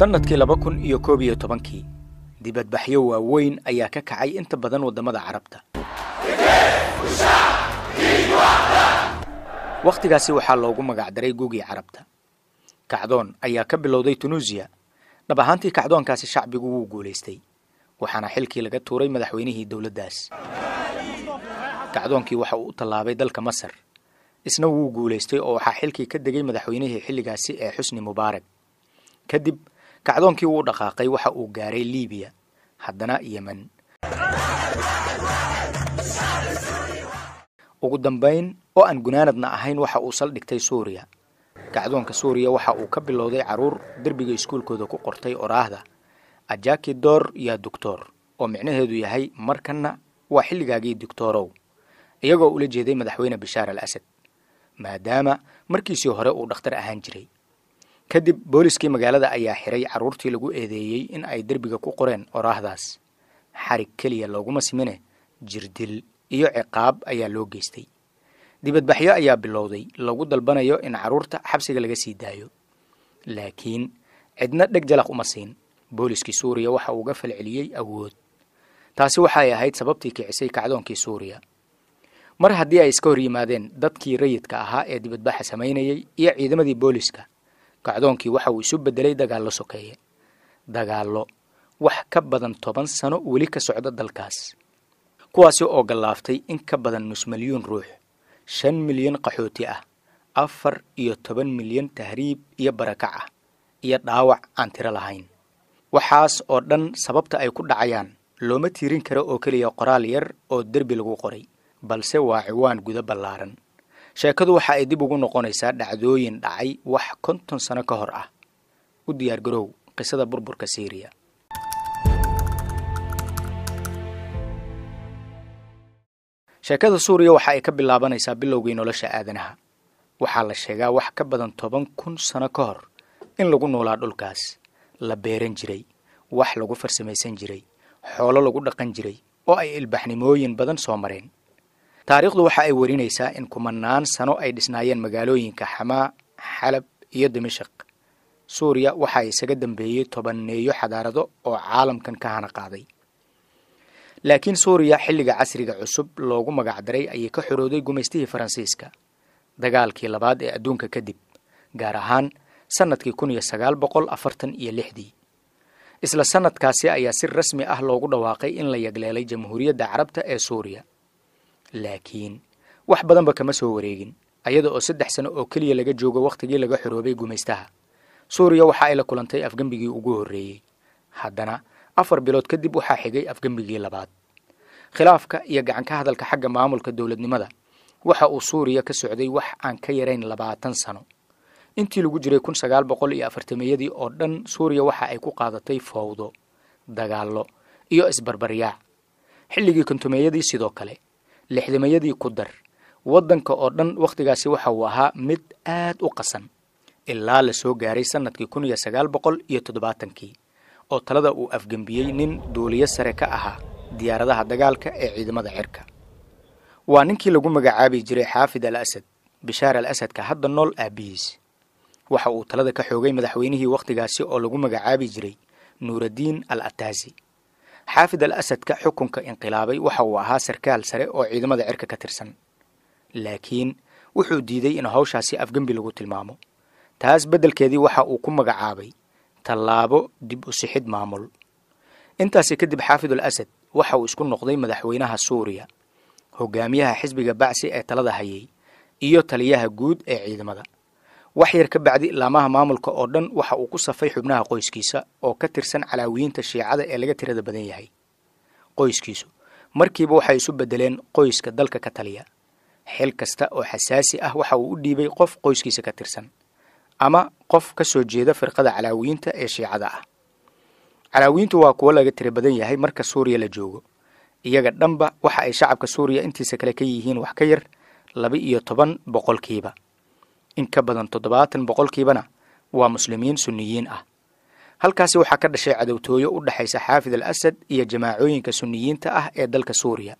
sannadkii laba kun iyo koob iyo tobankii dibadbaxyo waaweyn ayaa ka kacay inta badan waddamada carabta wakhtigaasi waxaa loogu magacdaray gugii carabta kacdoon ayaa ka bilowday tunuusiya dhab ahaantii kacdoonkaasi shacbigu wuu guulaystay waxaana xilkii laga tuuray madaxweynihii dowladdaas kacdoonkii waxa uu u tallaabay dalka masar isna wuu guulaystay oo waxaa xilkii ka degay madaxweynihii xilligaasi ee xusni mubaarak kadib kacdoonkii wuu dhaqaaqay waxa uu gaaray liibiya haddana yemen ugu dambayn oo aan gunaanadna ahayn waxa uu sal dhigtay suuriya kacdoonka suuriya waxa uu ka bilowday caruur derbiga iskuulkooda ku qortay oraahda ajaki door yaa doctor oo micnaheedu yahay markanna waa xilligaagii doctorow iyagoo ula jeeday madaxweyne bashaar al asad maadaama markiisii hore uu dhakhtar ahaan jiray kadib booliskii magaalada ayaa xiray carruurtii lagu eedeeyey in ay derbiga ku qoreen oraahdaas xarig keliya looguma simine jirdil iyo ciqaab ayaa loo geystay dibadbaxyo ayaa bilowday lagu dalbanayo in carruurta xabsiga laga sii daayo laakiin cidna dheg jalaq uma siin booliskii suuriya waxa uuga falceliyey awood taasi waxay ahayd sababtii kicisay kacdoonkii suuriya mar haddii ay iska hor yimaadeen dadkii rayidka ahaa ee dibadbaxa samaynayay iyo ciidamadii booliska kacdoonkii waxa uu isu bedelay dagaallo sokeeye dagaallo wax ka badan toban sano weli ka socda dalkaas kuwaasi oo gallaaftay in ka badan nus milyuun ruux shan milyan qaxooti ah afar iyo toban milyan tahriib iyo barakac ah iyo dhaawac aan tiro lahayn waxaas oo dhan sababta ay ku dhacayaan looma tiirin karo oo keliya qoraal yar oo derbi lagu qoray balse waa ciwaan guda ballaaran sheekadu waxa ay dib ugu noqonaysaa dhacdooyin dhacay wax konton sano ka hor ah u diyaargaroow qisada burburka syriya sheekada suuriya waxa ay ka bilaabanaysaa bilowgii nolosha aadanaha waxaa la sheegaa wax ka badan toban kun sano ka hor in lagu noolaa dhulkaas la beeran jiray wax lagu farsamaysan jiray xoolo lagu dhaqan jiray oo ay ilbaxnimooyin badan soo mareen taariikhdu waxa ay warinaysaa in kumanaan sano ay dhisnaayeen magaalooyinka xamaa xalab iyo dimashaq suuriya waxaa isaga dambeeyey tobaneeyo xadaarado oo caalamkan ka hana qaaday laakiin suuriya xilliga casriga cusub loogu magacdaray ayay ka xorooday gumaystihii faransiiska dagaalkii labaad ee adduunka kadib gaar ahaan sannadkii kun iyo boqol afartan iyo lixdii isla sannadkaasi ayaa si rasmi ah loogu dhawaaqay in la yagleelay jamhuuriyadda carabta ee suuriya laakiin wax badanba kama soo wareegin ayada oo saddex sano oo keliya laga joogo wakhtigii laga xoroobay gumaystaha suuriya waxa ay la kulantay afgembigii ugu horreeyey haddana afar bilood kadib waxaa xigay afgembigii labaad khilaafka iyo gacan ka hadalka xagga maamulka dowladnimada waxa uu suuriya ka socday wax aan ka yarayn labaatan sano intii lagu jiray kun sagaal boqol iyo afartameeyadii oo dhan suuriya waxa ay ku qaadatay fowdo dagaallo iyo isbarbaryaac xilligii kontumeeyadii sidoo kale lixdimayadii ku dar waddanka oo dhan wakhtigaasi waxa uu ahaa mid aad u qasan ilaa lasoo gaaray sannadkii kun iyo sagaal boqol iyo toddobaatankii oo talada uu afgembiyey nin duuliyo sare ka ahaa diyaaradaha dagaalka ee ciidamada cirka waa ninkii lagu magacaabi jiray xaafid al asad bishaar al asadka hadda nool aabbihiis waxa uu talada ka xoogay madaxweynihii wakhtigaasi oo lagu magacaabi jiray nuuraddiin al ataasi xaafid al asadka xukunka inqilaabay waxa uu ahaa sarkaal sare oo ciidamada cirka ka tirsan laakiin wuxuu diiday in hawshaasi afgembi lagu tilmaamo taas beddelkeedii waxa uu ku magacaabay tallaabo dib u sixid maamul intaasi kadib xaafid al asad waxa uu isku noqday madaxweynaha suuriya hogaamiyaha xisbiga bacsi ee talada hayay iyo taliyaha guud ee ciidamada wax yar ka bacdi laamaha maamulka oo dhan waxa uu ku safay xubnaha qoyskiisa oo ka tirsan calaawiyiinta shiicada ee laga tirada badan yahay qoyskiisu markiiba waxay isu bedeleen qoyska dalka ka taliya xil kasta oo xasaasi ah waxa uu u dhiibay qof qoyskiisa ka tirsan ama qof ka soo jeeda firqada calaawiyiinta ee shiicada ah calaawiyiintu waa kuwo laga tira badan yahay marka suuriya la joogo iyaga dhanba waxa ay shacabka suuriya intiisa kale ka yihiin wax ka yar laba iyo toban boqolkiiba in ka badan toddobaatan boqolkiibana waa muslimiin sunniyiin ah halkaasi waxaa ka dhashay cadowtooyo u dhexaysa xaafid al asad iyo jamaacooyinka sunniyiinta ah ee dalka suuriya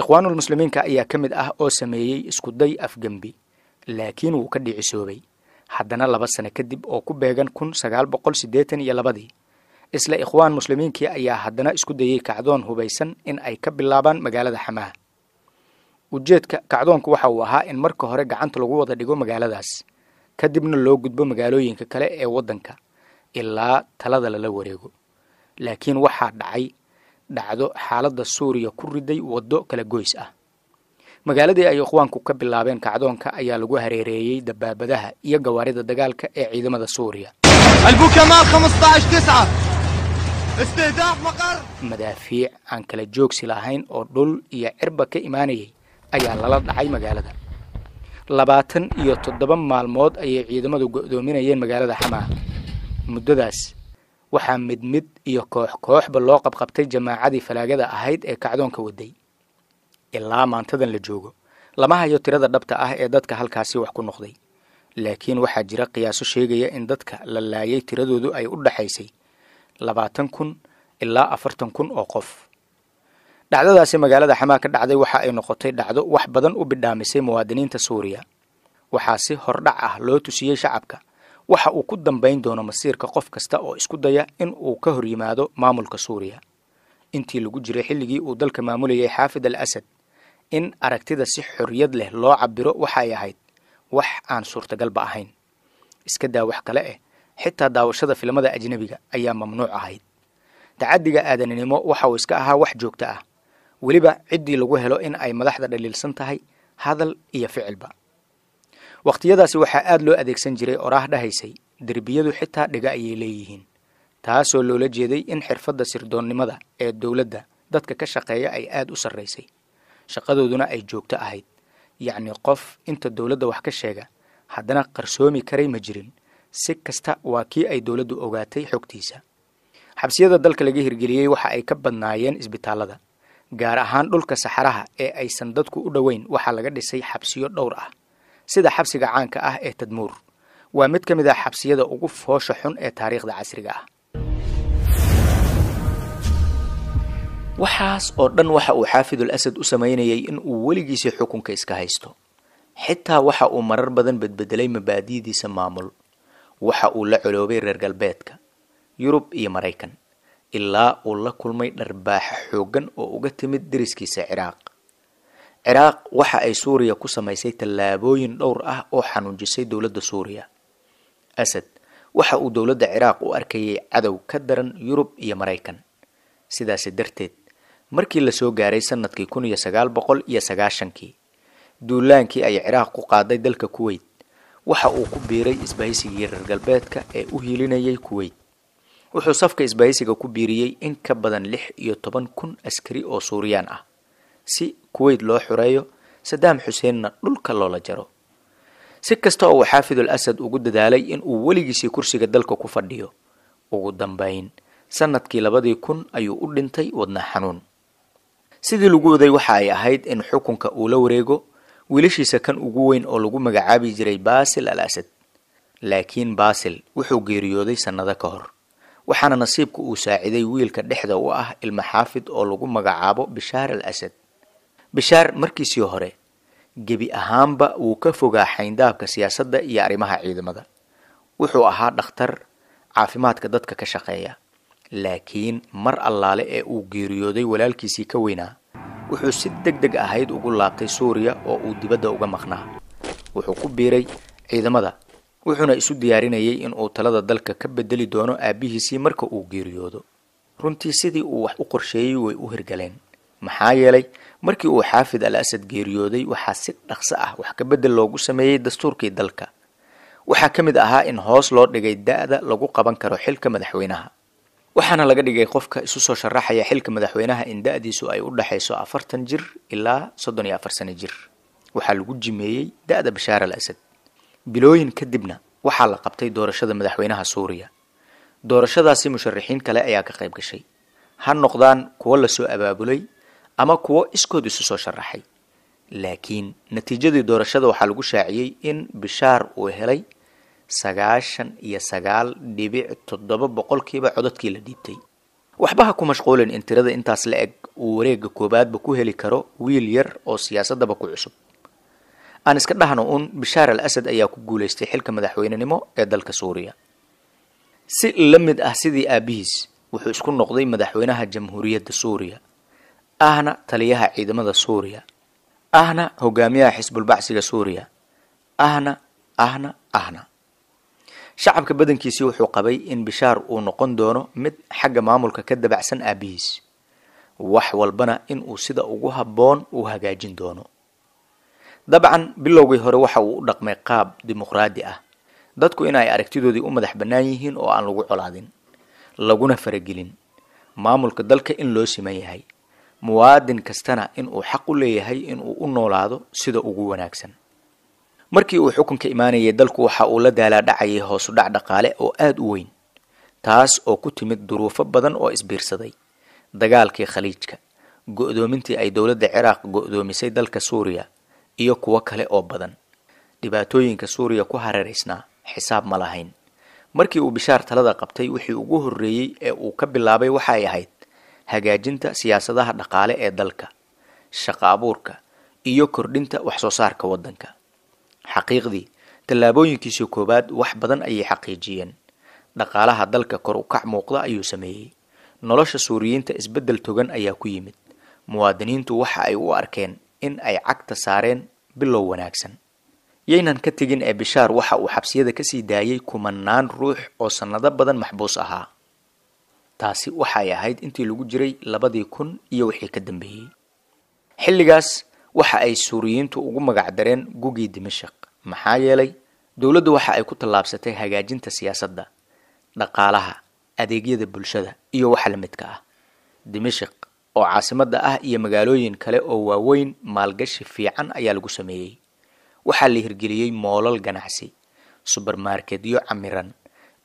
ikhwaanulmuslimiinka ayaa ka mid ah oo sameeyey iskuday afgembi laakiin wuu ka dhicisoobay haddana laba sano kadib oo ku beegan kun sagaal boqol siddeetan iyo labadii isla ikhwaan muslimiinkii ayaa haddana isku dayey kacdoon hubaysan in ay ka bilaabaan magaalada xamaa ujeedka kacdoonka waxa uu ahaa in marka hore gacanta lagu wada dhigo magaaladaas kadibna loo gudbo magaalooyinka kale ee waddanka ilaa talada lala wareego laakiin waxaa dhacay dhacdo xaaladda suuriya ku riday waddo kala goys ah magaaladii ay ikhwaanku ka bilaabeen kacdoonka ayaa lagu hareereeyey dabaabadaha iyo gawaarida dagaalka ee ciidamada suuriya madaafiic aan kala joogsi lahayn oo dhul iyo cirba ka imaanayay ayaa lala dhacay magaalada labaatan iyo toddoba maalmood ayay ciidamadu go-doominayeen magaalada xamaa muddadaas waxaa mid mid iyo koox kooxba loo qabqabtay jamaacadii falaagada ahayd ee kacdoonka waday ilaa maantadan la joogo lama hayo tirada dhabta ah ee dadka halkaasi wax ku noqday laakiin waxaa jira qiyaaso sheegaya in dadka la laayay tiradoodu ay u dhaxaysay labaatan kun ilaa afartan kun oo qof dhacdadaasi magaalada xamaa ka dhacday waxa ay noqotay dhacdo wax badan u bidhaamisay muwaadiniinta suuriya waxaa si hordhac ah loo tusiyey shacabka waxa uu ku dambayn doono masiirka qof kasta oo isku daya in uu ka hor yimaado maamulka suuriya intii lagu jiray xilligii uu dalka maamulayay xaafid al asad in aragtida si xorriyad leh loo cabiro waxay ahayd wax aan suurtagalba ahayn iska daa wax kale eh xitaa daawashada filmada ajnebiga ayaa mamnuuc ahayd tacaddiga aadaninimo waxa uu iska ahaa wax joogto ah weliba ciddii lagu helo in ay madaxda dhaliilsan tahay hadal iyo ficilba wakhtiyadaasi waxaa aada loo adeegsan jiray oraah dhahaysay derbiyadu xitaa dhiga ayay leeyihiin taasoo loola jeeday in xirfadda sirdoonnimada ee dowladda dadka ka shaqeeya ay aada u sarraysay shaqadooduna ay joogto ahayd yacnii qof inta dowladda wax ka sheega haddana qarsoomi karay ma jirin si kasta waa kii ay dowladdu ogaatay xogtiisa xabsiyada dalka laga hirgeliyey waxa ay ka badnaayeen isbitaalada gaar ahaan dhulka saxaraha ee aysan dadku u dhoweyn waxaa laga dhisay xabsiyo dhowr ah sida xabsiga caanka ah ee tadmuur waa mid ka mid ah xabsiyada ugu foosha xun ee taariikhda casriga ah waxaas oo dhan waxa uu xaafidul asad u samaynayay in uu weligiisii xukunka iska haysto xitaa waxa uu marar badan bedbedelay mabaadiidiisa maamul waxa uu la coloobay reer galbeedka yurub iyo maraykan ilaa uu la kulmay dharbaaxa xooggan oo uga timid deriskiisa ciraaq ciraaq waxa ay suuriya ku samaysay tallaabooyin dhowr ah oo xanuunjisay dowladda suuriya asad waxa uu dowladda ciraaq u arkayay cadow ka daran yurub iyo maraykan sidaasi darteed markii lasoo gaaray sanadkii kun iyo sagaal boqol iyo sagaashankii duulaankii ay ciraaq ku qaaday dalka kuweyt waxa uu ku biiray isbahaysigii reer galbeedka ee u hiilinayay kuweyt wuxuu safka isbaahisiga ku biiriyey in ka badan lix iyo toban kun askari oo suuriyaan ah si kuweyt loo xureeyo sadaam xuseenna dhulka loola jaro si kasta oo uu xaafidul asad ugu dadaalay in uu weligiisii kursiga dalka ku fadhiyo ugu dambayn sannadkii labadii kun ayuu u dhintay wadna xanuun sidii lagu waday waxa ay ahayd in xukunka uu la wareego wiilashiisa kan ugu weyn oo lagu magacaabi jiray baasil al asad laakiin baasil wuxuu geeriyooday sannado ka hor waxaana nasiibka uu saaciday wiilka dhexda u ah ilmaxaafid oo lagu magacaabo bishaar al asad bishaar markiisii hore gebi ahaanba wuu ka fogaa xayndaabka siyaasadda iyo arrimaha ciidamada wuxuu ahaa dhakhtar caafimaadka dadka ka shaqeeya laakiin mar allaale ee uu geeriyooday walaalkiisii ka weynaa wuxuu si deg deg ahayd ugu laabtay suuriya oo uu dibadda uga maqnaa wuxuu ku biiray ciidamada wuxuuna isu diyaarinayay in uu talada dalka ka bedeli doono aabbihiisii marka uu geeriyoodo runtii sidii uu wax u qorsheeyey way u hirgaleen maxaa yeelay markii uu xaafid al asad geeriyooday waxaa si dhaqso ah wax ka bedel loogu sameeyey dastuurkii dalka waxaa ka mid ahaa in hoos loo dhigay da-da lagu qaban karo xilka madaxweynaha waxaana laga dhigay qofka isu soo sharaxaya xilka madaxweynaha in da-diisu ay u dhexayso afartan jir ilaa soddon iyo afar sano jir waxaa lagu jimeeyey da-da bashaar al asad bilooyin kadibna waxaa la qabtay doorashada madaxweynaha suuriya doorashadaasi musharaxiin kale ayaa ka qayb gashay ha noqdaan kuwo lasoo abaabulay ama kuwo iskood isu soo sharaxay laakiin natiijadii doorashada waxaa lagu shaaciyey in bishaar uu helay sagaashan iyo sagaal dhibic toddoba boqolkiiba codadkii la dhiibtay waxba ha ku mashquulin in tirada intaas la eg uu wareegga koowaadba ku heli karo wiil yar oo siyaasaddaba ku cusub aan iska dhahno un bishaar al asad ayaa ku guuleystay xilka madaxweynenimo ee dalka suuriya si la mid ah sidii aabihiis wuxuu isku noqday madaxweynaha jamhuuriyadda suuriya ahna taliyaha ciidamada suuriya ahna hogaamiyaha xisbulbacsiga suuriya ahna ahna ahna shacabka badankiisii wuxuu qabay in bishaar uu noqon doono mid xagga maamulka ka dabacsan aabihiis wax walbana in uu sida ugu habboon u hagaajin doono dabcan bilowgii hore waxa uu u dhaqmay qaab dimuqraadi ah dadku inay aragtidoodii u madax bannaan yihiin oo aan lagu colaadin laguna faragelin maamulka dalka in loo siman yahay muwaadin kastana in uu xaq u leeyahay in uu u noolaado sida ugu wanaagsan markii uu xukunka imaanayay dalku waxa uu la daalaa dhacayay hoosu dhac dhaqaale oo aada u weyn taas oo ku timid duruufo badan oo isbiirsaday dagaalkii khaliijka go-doomintii ay dowladda ciraaq go-doomisay dalka suuriya iyo kuwo kale oo badan dhibaatooyinka suuriya ku hareeraysnaa xisaab ma lahayn markii uu bishaar talada qabtay wixii ugu horreeyey ee uu ka bilaabay waxay ahayd hagaajinta siyaasadaha dhaqaale ee dalka shaqa abuurka iyo kordhinta wax-soo saarka waddanka xaqiiqdii tallaabooyinkiisa koowaad wax badan ayay xaqiijiyeen dhaqaalaha dalka kor u kac muuqda ayuu sameeyey nolosha suuriyiinta isbeddel togan ayaa ku yimid muwaadiniintu waxa ay u arkeen in ay cagta saareen bilow wanaagsan yaynan ka tegin ee bishaar waxa uu xabsiyada ka sii daayay kumanaan ruux oo sannado badan maxbuus ahaa taasi waxa ay ahayd intii lagu jiray labadii kun iyo wixii ka dambeeyey xilligaas waxa ay suuriyiintu ugu magacdareen gugii dimashaq maxaa yeelay dowladdu waxa ay ku tallaabsatay hagaajinta siyaasadda dhaqaalaha adeegyada bulshada iyo waxa la midka ah dimashaq oo caasimada ah iyo magaalooyin kale oo waaweyn maalgashi fiican ayaa lagu sameeyey waxaa la hirgeliyey moolal ganacsi subermarketyo camiran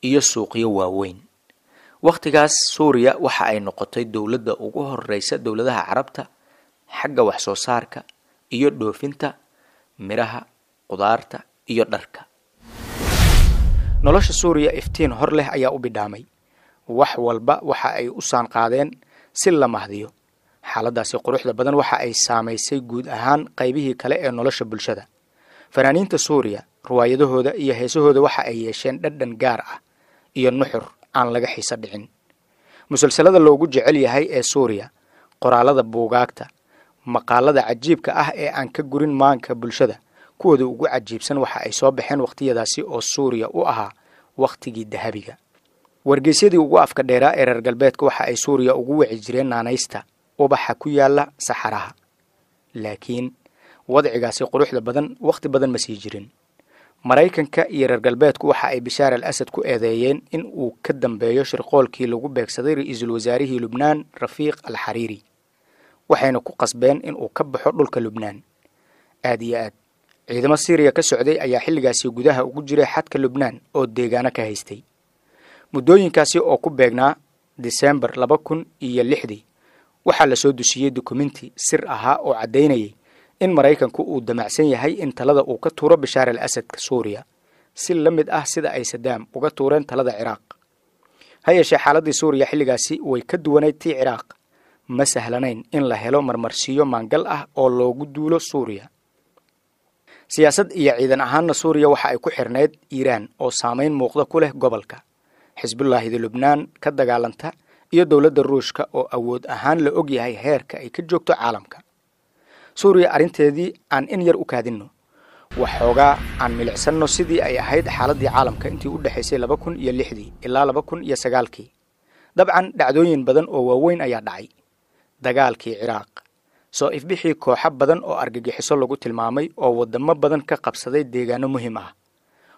iyo suuqyo waaweyn wakhtigaas suuriya waxa ay noqotay dowladda ugu horeysa dowladaha carabta xagga wax soo saarka iyo dhoofinta miraha qudaarta iyo dharka nolosha suuriya iftiin hor leh ayaa u bidhaamay wax walba waxa ay u saan qaadeen si la mahdiyo xaaladaasi quruxda badan waxa ay saamaysay guud ahaan qaybihii kale ee nolosha bulshada fanaaniinta suuriya ruwaayadahooda iyo heesahooda waxa ay yeesheen dhadhan gaar ah iyo nuxur aan laga xiiso dhicin musalsalada loogu jecel yahay ee suuriya qoraallada buugaagta maqaalada cajiibka ah ee aan ka gurin maanka bulshada kuwooda ugu cajiibsan waxa ay soo baxeen wakhtiyadaasi oo suuriya u ahaa wakhtigii dahabiga wargeysyadii ugu afka dheeraa ee reer galbeedka waxa ay suuriya ugu wici jireen naanaysta ubaxa ku yaalla saxaraha laakiin wadcigaasi quruxda badan wakhti badan ma sii jirin maraykanka iyo reer galbeedku waxa ay bishaar al asad ku eedeeyeen in uu ka dambeeyo shirqoolkii lagu beegsaday ra-iisul wasaarihii lubnaan rafiiq al xariiri waxayna ku qasbeen in uu ka baxo dhulka lubnaan aad iyo aad ciidamo siiriya ka socday ayaa xilligaasi gudaha ugu jiray xadka lubnaan oo deegaano ka haystay muddooyinkaasi oo ku beegnaa disembar laba kun iyo lixdii waxaa la soo dusiyey dukumenti sir ahaa oo caddaynayay in maraykanku uu damacsan yahay in talada uu ka tuuro bashaar al asadka suuriya si la mid ah sida ay sadaam uga tuureen talada ciraaq ha yeeshee xaaladii suuriya xilligaasi way ka duwanayd tii ciraaq ma sahlanayn in la helo marmarsiiyo maangal ah oo loogu duulo suuriya siyaasad iyo ciidan ahaanna suuriya waxa ay ku xirnayd iiraan oo saamayn muuqda ku leh gobolka xisbullaahida lubnaan ka dagaalanta iyo dowladda ruushka oo awood ahaan la og yahay heerka ay ka joogto caalamka suuriya arrinteedii aan in yar u kaadinno waxoogaa aan milicsanno sidii ay ahayd xaaladdii caalamka intii u dhexaysay laba kun iyo lixdii ilaa laba kun iyo sagaalkii dabcan dhacdooyin badan oo waaweyn ayaa dhacay dagaalkii ciraaq soo ifbixii kooxo badan oo argagixiso lagu tilmaamay oo waddamo badan ka qabsaday deegaanno muhim ah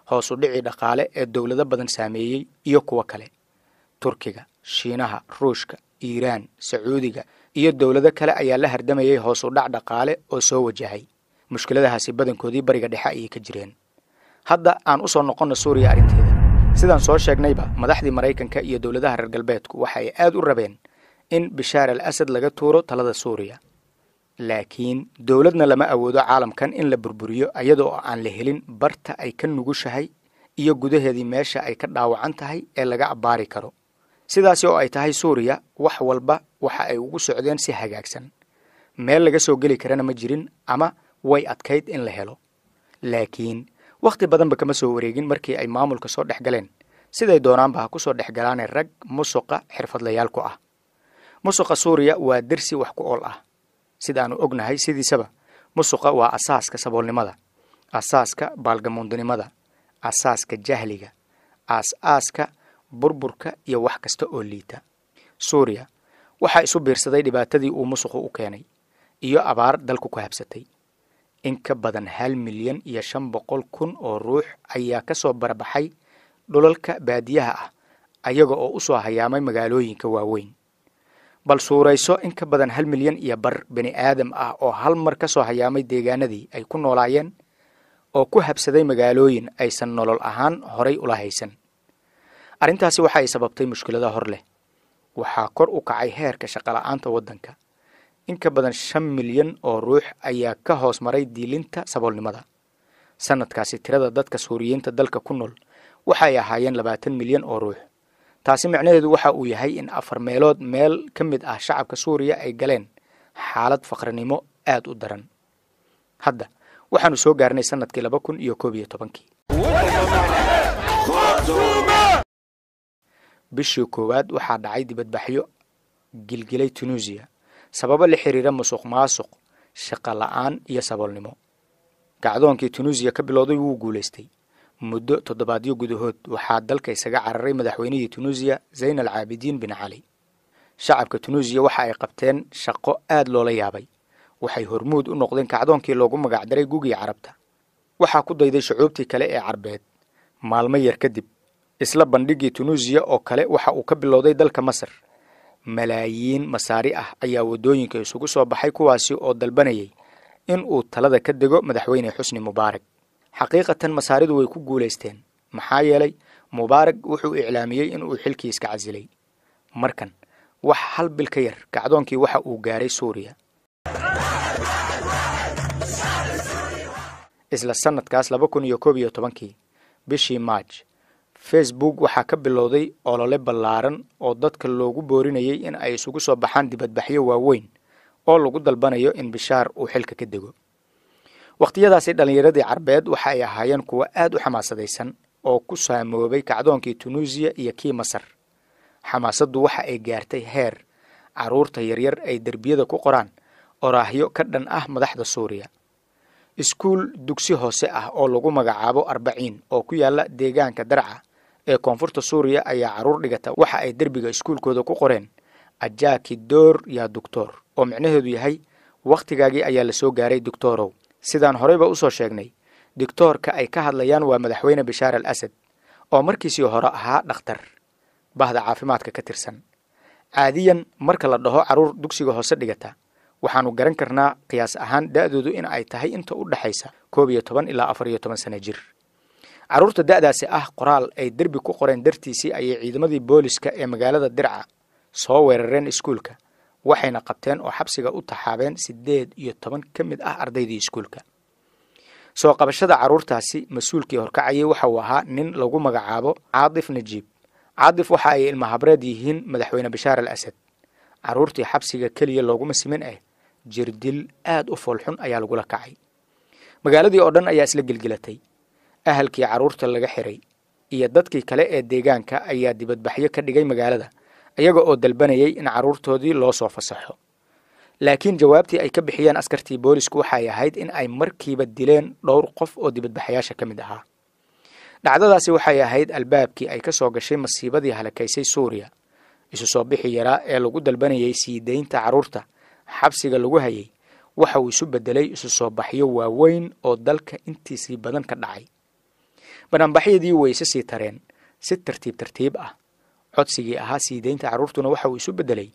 hoos u dhaqaale ee dowlado badan saameeyey iyo kuwo kale turkiga shiinaha ruushka iiraan sacuudiga iyo dowlado kale ayaa la hardamayay hoos u dhac dhaqaale oo soo wajahay mushkiladahaasi badankoodii bariga dhexe ayay ka jireen hadda aan u soo noqonna suuriya arrinteeda sidaan soo sheegnayba madaxdii maraykanka iyo dowladaha reer galbeedku waxa ay aad u rabeen in bishaar al asad laga tuuro talada suuriya laakiin dowladna lama awoodo caalamkan in la burburiyo ayada oo aan la helin barta ay ka nugushahay iyo gudaheedii meesha ay ka dhaawacan tahay ee laga abbaari karo sidaasi oo ay tahay suuriya wax walba waxa ay ugu socdeen si hagaagsan meel laga soo geli karana ma jirin ama way adkayd in la helo laakiin wakhti badanba kama soo wareegin markii ay maamulka soo dhex galeen siday doonaanba ha ku soo dhex galaane rag musuqa xirfadlayaal ku ah musuqa suuriya waa dersi wax ku ool ah sidaanu ognahay sidiisaba musuqa waa asaaska saboolnimada asaaska baalgamuundinimada asaaska jahliga aas-aaska burburka iyo wax kasta oo liita suuriya waxaa isu biirsaday dhibaatadii uu musuqu u keenay iyo abaar dalku ku habsatay inka badan hal milyan iyo shan boqol kun oo ruux ayaa ka soo barbaxay dhulalka baadiyaha ah ayaga oo u soo hayaamay magaalooyinka waaweyn bal suurayso in ka badan hal milyan iyo bar bini aadam ah oo hal mar ka soo hayaamay deegaanadii ay ku noolaayeen oo ku habsaday magaalooyin aysan nolol ahaan horay ula haysan arrintaasi waxa ay sababtay mushkilada hor leh waxaa kor u kacay heerka shaqola'aanta waddanka in ka badan shan milyan oo ruux ayaa ka hoos maray diilinta saboolnimada sanadkaasi tirada dadka suuriyiinta dalka ku nool waxay ahaayeen labaatan milyan oo ruux taasi micnaheedu waxa uu yahay in afar meelood meel ka mid ah shacabka suuriya ay galeen xaalad faqrinimo aad u daran hadda waxaanu soo gaarnay sannadkii laba kun iyo koob iyo tobankii bishii koowaad waxaa dhacay dibadbaxyo gilgilay tunuusiya sababo la xiriira musuq maasuq shaqo la'aan iyo saboolnimo gacdoonkii tunuusiya ka bilowday wuu guulaystay muddo toddobaadyo gudahood waxaa dalka isaga cararay madaxweynihii tunuusiya zayn al caabidiin bin cali shacabka tunuusiya waxa ay qabteen shaqo aad loola yaabay waxay hormuud u noqdeen kacdoonkii loogu magacdaray gugii carabta waxaa ku dayday shucuubtii kale ee carbeed maalmo yar kadib isla bandhiggii tunuusiya oo kale waxa uu ka bilowday dalka masar malaayiin masaari ah ayaa waddooyinka isugu soo baxay kuwaasi oo dalbanayay in uu talada ka dego madaxweyne xusni mubaarag xaqiiqatan masaaridu way ku guulaysteen maxaa yeelay mubaarag wuxuu iclaamiyey in uu xilkii iska casilay markan wax hal bil ka yar kacdoonkii waxa uu gaaray suuriya isla sanadkaas laba kun iyo koob iyo tobankii bishii maaj facebook waxaa ka bilowday olole ballaaran oo dadka loogu boorinayay in ay isugu soo baxaan dibadbaxyo waaweyn oo lagu dalbanayo in bishaar uu xilka ka dego wakhtiyadaasi dhallinyaradii carbeed waxa ay ahaayeen kuwa aad u xamaasadaysan oo ku saamoobay kacdoonkii tunuusiya iyo kii masar xamaasaddu waxa ay gaartay heer carruurta yaryar ay derbiyada ku qoraan oraahyo ka dhan ah madaxda suuriya iskuul dugsi hoose ah oo lagu magacaabo arbaciin oo ku yaalla deegaanka darca ee koonfurta suuriya ayaa caruur dhigata waxa ay derbiga iskuulkooda ku qoreen ajaaki door yaa doctor oo micnaheedu yahay wakhtigaagii ayaa lasoo gaaray doctorow sidaan horeyba u soo sheegnay doctoorka ay ka hadlayaan waa madaxweyne bashaar al asad oo markiisii hore ahaa dhakhtar bahda caafimaadka ka tirsan caadiyan marka la dhaho caruur dugsiga hoose dhigata waxaannu garan karnaa qiyaas ahaan da'doodu in ay tahay inta u dhexaysa koob iyo toban ilaa afar iyo toban sane jir caruurta da'daasi ah qoraal ay derbi ku qoreen dartiisii ayay ciidamadii booliska ee magaalada dirca soo weerareen iskuulka waxayna qabteen oo xabsiga u taxaabeen sideed iyo toban ka mid ah ardaydii iskuulka soo qabashada caruurtaasi mas-uulkii horkacayay waxauu ahaa nin lagu magacaabo caadif najiib caadif waxa ay ilmahabreed yihiin madaxweyne bashaar al asad caruurtii xabsiga keliya looguma simin eh jirdil aad u foolxun ayaa lagula kacay magaaladii oo dhan ayaa isla gelgelatay ahalkii carruurta laga xiray iyo dadkii kale ee deegaanka ayaa dibadbaxyo ka dhigay magaalada iyaga oo dalbanayay in carruurtoodii loo soo fasaxo laakiin jawaabtii ay ka bixiyeen askartii booliisku waxay ahayd in ay markiiba dileen dhowr qof oo dibadbaxayaasha ka mid ahaa dhacdadaasi waxay ahayd albaabkii ay ka soo gashay masiibadii halakaysay suuriya isu soo bixi yaraa ee lagu dalbanayay sii deynta carruurta xabsiga lagu hayay waxa uu isu beddelay isu soo baxyo waaweyn oo dalka intiisii badan ka dhacay banaanbaxyadii wayse sii tareen si tartiib tartiib ah codsigii ahaa sii daynta caruurtuna waxa uu isu beddelay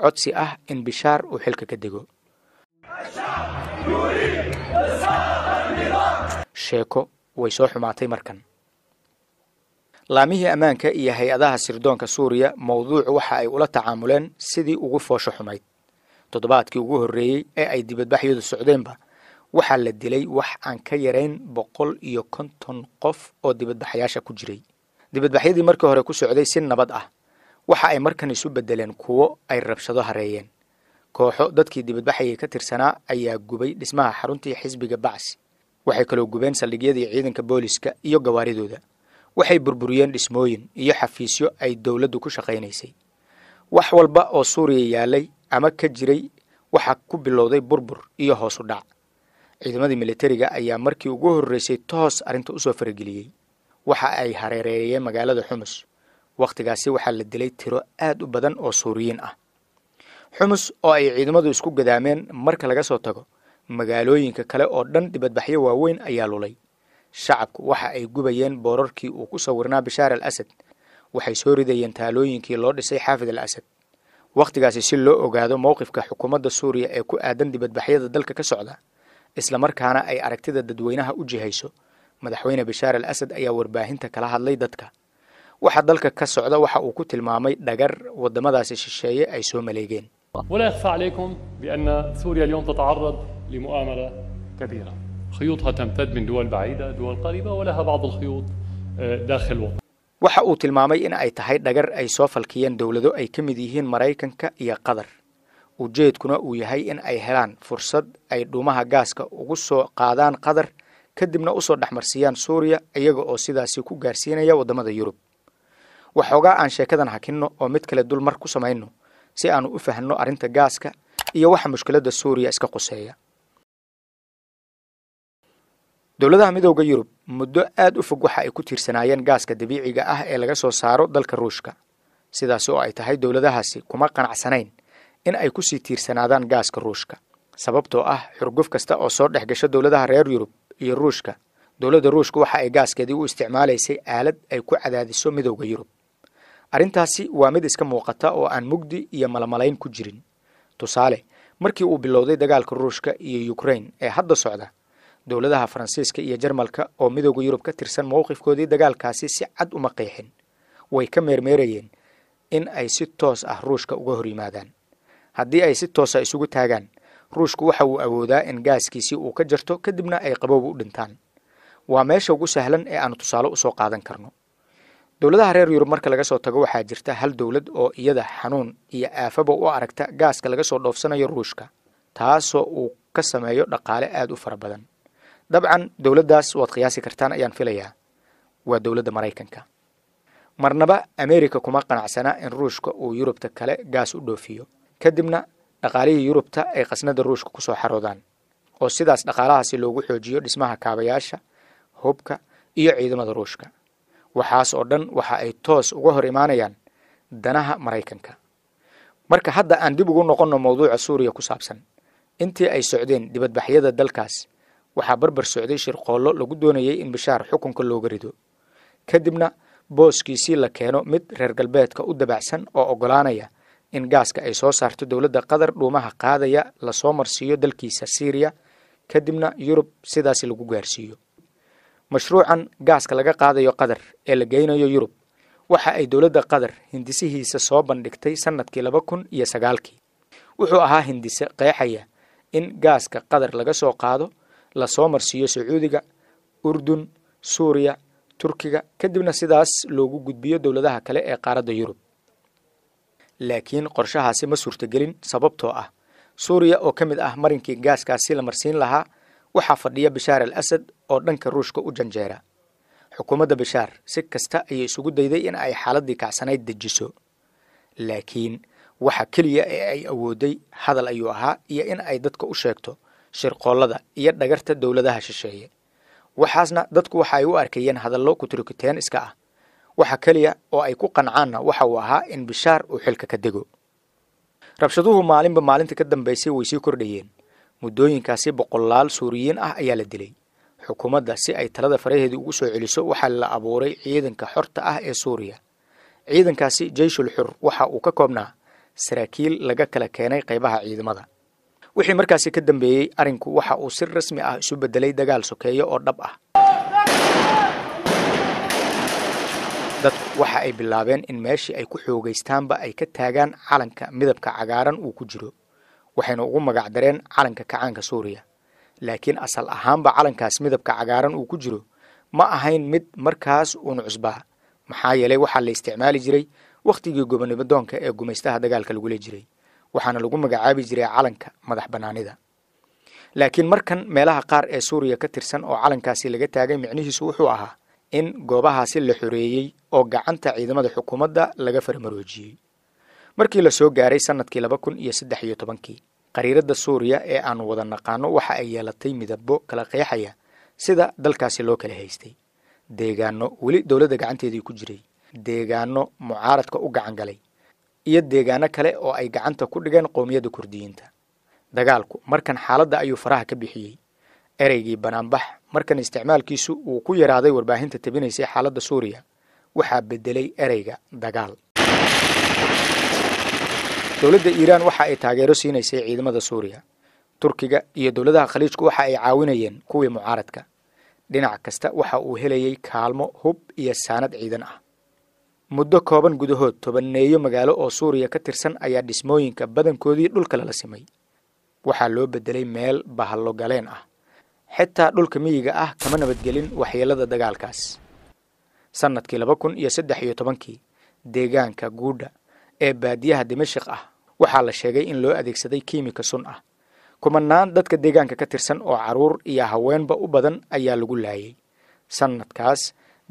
codsi ah in bishaar uu xilka ka dego sheeko way soo xumaatay markan laamihii ammaanka iyo hay-adaha sirdoonka suuriya mawduuc waxa ay ula tacaamuleen sidii ugu foosho xumayd toddobaadkii ugu horreeyey ee ay dibadbaxyadu socdeenba waxaa la dilay wax aan ka yarayn boqol iyo konton qof oo dibadbaxyaasha ku jiray dibadbaxyadii markii hore ku socday si nabad ah waxa ay markan isu beddeleen kuwo ay rabshado hareeyeen kooxo dadkii dibadbaxayay ka tirsanaa ayaa gubay dhismaha xaruntii xisbiga bacsi waxay kaloo gubeen saldhigyadii ciidanka booliiska iyo gawaaridooda waxay burburiyeen dhismooyin iyo xafiisyo ay dowladdu ku shaqaynaysay wax walba oo suuriya yaalay ama ka jiray waxaa ku bilowday burbur iyo hoosu dhac ciidamadii milatariga ayaa markii ugu horreysay toos arrinta usoo farageliyey waxa ay hareereeyeen magaalada xumus wakhtigaasi waxaa la dilay tiro aad u badan oo suuriyiin ah xumus oo ay ciidamadu isku gadaameen marka laga soo tago magaalooyinka kale oo dhan dibadbaxyo waaweyn ayaa lulay shacabku waxa ay gubayeen boorarkii uu ku sawirnaa bishaar al asad waxay soo ridayeen taalooyinkii loo dhisay xaafid al asad wakhtigaasi si loo ogaado mowqifka xukuumadda suuriya ee ku aadan dibadbaxyada dalka ka socda islamarkaana ay aragtida dadweynaha u jihayso madaxweyne bashaar al asad ayaa warbaahinta kala hadlay dadka waxa dalka ka socda waxa uu ku tilmaamay dhagar wadamadaasi shisheeye ay soo maleegeen waxa uu tilmaamay in ay tahay dhagar ay soo falkiyeen dowlado ay ka mid yihiin Maraykanka iyo Qatar ujeedkuna uu yahay in ay helaan fursad ay dhuumaha gaaska ugu soo qaadaan qatar kadibna usoo dhexmarsiiyaan suuriya iyaga oo sidaasi ku gaarsiinaya waddamada yurub waxoogaa aan sheekadan hakinno oo mid kale dulmar ku samayno si aanu u fahno arrinta gaaska iyo waxa mushkiladda suuriya iska quseeya dowladaha midooda yurub muddo aad u fog waxa ay ku tiirsanaayeen gaaska dabiiciga ah ee laga soo saaro dalka ruushka sidaas oo ay tahay dowladahaasi kuma qanacsanayn in ay ku sii tiirsanaadaan gaaska ruushka sababtoo ah xurguf kasta oo soo dhex gasha dowladaha reer yurub iyo ruushka dowladda ruushka waxa ay gaaskeedii u isticmaalaysay aalad ay ku cadaadiso midowda yurub arrintaasi waa mid iska muuqata oo aan mugdi iyo malamalayn ku jirin tusaale markii uu bilowday dagaalka ruushka iyo yukrain ee hadda socda dowladaha faransiiska iyo jarmalka oo midowda yurub ka tirsan mowqifkoodii dagaalkaasi si cad uma qeexin way ka meermeerayeen in ay si toos ah ruushka uga hor yimaadaan haddii ay si toosa ah isugu taagaan ruushku waxa uu awoodaa in gaaskiisii uu ka jarto kadibna ay qaboobu u dhintaan waa meesha ugu sahlan ee aanu tusaale usoo qaadan karno dowladaha reer yurub marka laga soo tago waxaa jirta hal dowlad oo iyada xanuun iyo aafaba u aragta gaaska laga soo dhoofsanayo ruushka taasoo uu ka sameeyo dhaqaale aad u fara badan dabcan dowladdaas waad qiyaasi kartaan ayaan filayaa waa dowladda maraykanka marnaba ameerika kuma qanacsana in ruushka uu yurubta kale gaas u dhoofiyo kadibna dhaqaalihii yurubta ay qasnada ruushka kusoo xaroodaan oo sidaas dhaqaalahaasi loogu xoojiyo dhismaha kaabayaasha hubka iyo ciidamada ruushka waxaas oo dhan waxa ay toos uga hor imaanayaan danaha maraykanka marka hadda aan dib ugu noqonno mowduuca suuriya ku saabsan intii ay socdeen dibadbaxyada dalkaas waxaa barbar socday shirqoollo lagu doonayay in bashaar xukunka looga rido kadibna booskiisii la keeno mid reer galbeedka u dabacsan oo ogolaanaya in gaaska ay soo saarto dowladda qatar dhuumaha qaadaya lasoo marsiiyo dalkiisa syriya kadibna yurub sidaasi lagu gaarsiiyo mashruucan gaaska laga qaadayo qatar ee la geynayo yurub waxa ay dowladda qatar hindisihiisa soo bandhigtay sannadkii laba kun iyo sagaalkii wuxuu ahaa hindise qeexaya in gaaska qatar laga soo qaado lasoo marsiiyo sacuudiga urdun suuriya turkiga kadibna sidaas loogu gudbiyo dowladaha kale ee qaaradda yurub laakiin qorshahaasi ma suurtogelin sababtoo ah suuriya oo ka mid ah marinkii gaaskaasi la marsiin lahaa waxaa fadhiya bashaar al asad oo dhanka ruushka u janjeera xukuumadda bashaar si kasta ayay isugu dayday in ay xaaladdii kacsanayd dejiso laakiin waxa keliya ee ay awooday hadal ayuu ahaa iyo in ay dadka u sheegto shirqoollada iyo dhagarta dowladaha shisheeye waxaasna dadku waxa ay u arkayeen hadallo ku-turikiteen iska ah waxa keliya oo ay ku qancaanna waxa uu ahaa in bishaar uu xilka ka dego rabshaduhu maalinba maalinta ka dambaysay way sii kordhayeen muddooyinkaasi boqolaal suuriyiin ah ayaa la dilay xukuumadda si ay talada faraheedu ugu soo celiso waxaa la abuuray ciidanka xorta ah ee suuriya ciidankaasi jeyshul xur waxa uu ka koobnaa saraakiil laga kala keenay qaybaha ciidamada wixii markaasi ka dambeeyey arrinku waxa uu si rasmi ah isu beddelay dagaal sokeeyo oo dhab ah dadku waxa ay bilaabeen in meeshii ay ku xoogaystaanba ay ka taagaan calanka midabka cagaaran uu ku jiro waxayna ugu magacdareen calanka kacaanka suuriya laakiin asal ahaanba calankaas midabka cagaaran uu ku jiro ma ahayn mid markaas uuna cusbaa maxaa yeelay waxaa la isticmaali jiray wakhtigii gobonimadoonka ee gumaystaha dagaalka lagula jiray waxaana lagu magacaabi jiray calanka madax bannaanida laakiin markan meelaha qaar ee suuriya ka tirsan oo calankaasi laga taagay micnihiisu wuxuu ahaa in goobahaasi la xoreeyey oo gacanta ciidamada xukuumadda laga farmaroojiyey markii la soo gaaray sannadkii laba kun iyo saddex iyo tobankii khariiradda suuriya ee aan wada naqaano waxa ay yeelatay midabo kala qeexaya sida dalkaasi loo kala haystay deegaano weli dowladda gacanteedii ku jiray deegaano mucaaradka u gacan galay iyo deegaano kale oo ay gacanta ku dhigeen qowmiyadda kurdiyiinta dagaalku markan xaaladda ayuu faraha ka bixiyey ereygii banaanbax markan isticmaalkiisu uu ku yaraaday warbaahinta tebinaysay xaaladda suuriya waxaa bedelay ereyga dagaal dowladda iiraan waxa ay taageero siinaysay ciidamada suuriya turkiga iyo dowladaha khaliijku waxa ay caawinayeen kuwii mucaaradka dhinac kasta waxa uu helayey kaalmo hub iyo saanad ciidan ah muddo kooban gudahood tobaneeyo magaalo oo suuriya ka tirsan ayaa dhismooyinka badankoodii dhulka lala simay waxaa loo bedelay meel bahallo galeen ah xitaa dhulka miyiga ah kama nabadgelin waxyeelada dagaalkaas sannadkii laba kun iyo saddex iyo tobankii deegaanka guudha ee baadiyaha dimashik ah waxaa la sheegay in loo adeegsaday kiimika sun ah kumanaan dadka deegaanka ka tirsan oo caruur iyo haweenba u badan ayaa lagu laayay sannadkaas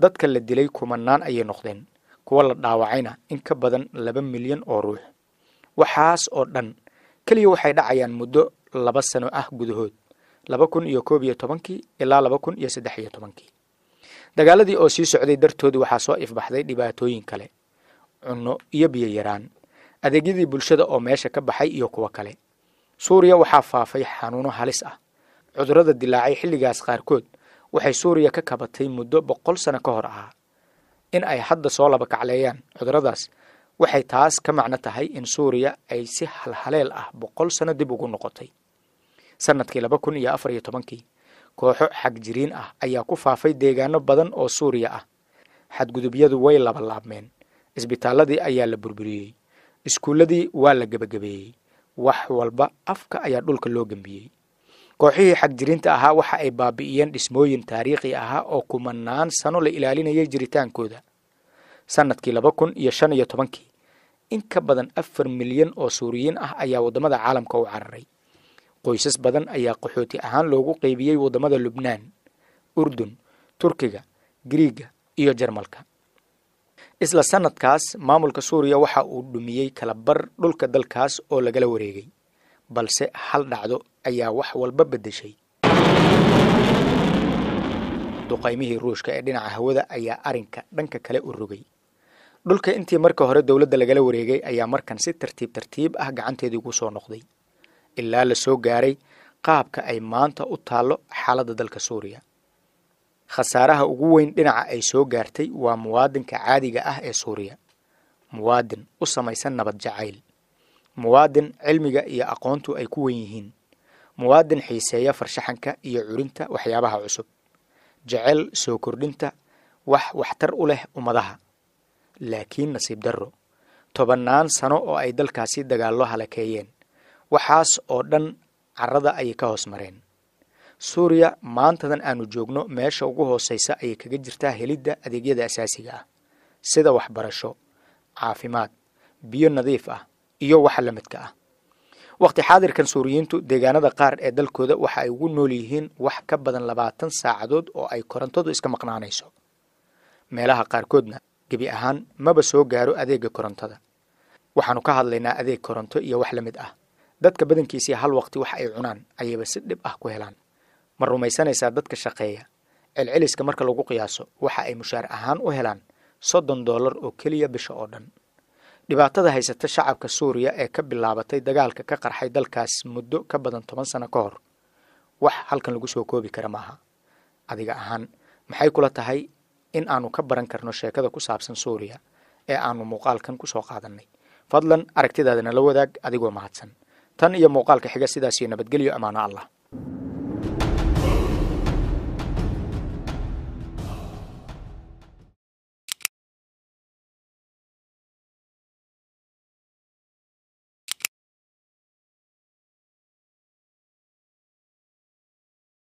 dadka la dilay kumanaan ayay noqdeen kuwa la dhaawacayna in ka badan laba milyan oo ruux waxaas oo dhan keliya waxay dhacayaan muddo laba sano ah gudahood laba kun iyo koob iyo tobankii ilaa laba kun iyo saddex iyo tobankii dagaaladii oo sii socday dartoodi waxaa soo ifbaxday dhibaatooyin kale cunno iyo biyo yaraan adeegyadii bulshada oo meesha ka baxay iyo kuwo kale suuriya waxaa faafay xanuuno halis ah cudurada dilaacay xilligaas qaarkood waxay suuriya ka kabatay muddo boqol sano ka hor ahaa in ay hadda soo laba kacleeyaan cuduradaas waxay taas ka macno tahay in suuriya ay si halhaleel ah boqol sano dib ugu noqotay sanadkii laba kun iyo afar iyo tobankii kooxo xagjiriin ah ayaa ku faafay deegaano badan oo suuriya ah xadgudubyadu way labalaabmeen isbitaaladii ayaa la burburiyey iskuulladii waa la gebagabeeyey wax walba afka ayaa dhulka loo gembiyey kooxihii xagjiriinta ahaa waxa ay baabi'iyeen dhismooyin taariikhi ahaa oo kumanaan sano la ilaalinayay jiritaankooda sanadkii laba kun iyo shan iyo tobankii in ka badan afar milyan oo suuriyiin ah ayaa waddamada caalamka u cararay qoysas badan ayaa qaxooti ahaan loogu qeybiyey wadamada lubnaan urdun turkiga griiga iyo jarmalka isla sanadkaas maamulka suuriya waxa uu dhumiyey kalabar dhulka dalkaas oo lagala wareegay balse hal dhacdo ayaa wax walba beddeshay duqaymihii ruushka ee dhinaca hawada ayaa arinka dhanka kale u rogay dhulka intii marka hore dowladda lagala wareegay ayaa markan si tartiib tartiib ah gacanteedii ugu soo noqday ilaa la soo gaaray qaabka ay maanta u taallo xaaladda dalka suuriya khasaaraha ugu weyn dhinaca ay soo gaartay waa muwaadinka caadiga ah ee suuriya muwaadin u samaysan nabad jacayl muwaadin cilmiga iyo aqoontu ay ku wen yihiin muwaadin xiiseeya farshaxanka iyo curinta waxyaabaha cusub jecel soo kordhinta wax waxtar u leh ummadaha laakiin nasiib darro tobannaan sano oo ay dalkaasi dagaallo halakeeyeen waxaas oo dhan carada ayay ka hoos mareen suuriya maantadan aanu joogno meesha ugu hooseysa ayay kaga jirtaa helidda adeegyada asaasiga ah sida waxbarasho caafimaad biyo nadiif ah iyo waxa la midka ah wakhti xaadirkan suuriyiintu deegaanada qaar ee dalkooda waxa ay ugu nool yihiin wax ka badan labaatan saacadood oo ay korontadu iska maqnaanayso meelaha qaarkoodna gebi ahaan maba soo gaaro adeega korontada waxaanu ka hadlaynaa adeeg koronto iyo wax la mid ah dadka badankiisii hal waqti wax ay cunaan ayayba si dhib ah ku helaan ma rumaysanaysaa dadka shaqeeya celceliska marka lagu qiyaaso waxa ay mushaar ahaan u helaan soddon dollar oo keliya bisha oo dhan dhibaatada haysata shacabka suuriya ee ka bilaabatay dagaalka ka qarxay dalkaas muddo ka badan toban sano ka hor wax halkan lagu soo koobi kara maaha adiga ahaan maxay kula tahay in aanu ka baran karno sheekada ku saabsan suuriya ee aanu muuqaalkan ku soo qaadannay fadlan aragtidaadana la wadaag adigoo mahadsan tan iyo muuqaalka xiga sidaasiyo nabadgelyo amaano allah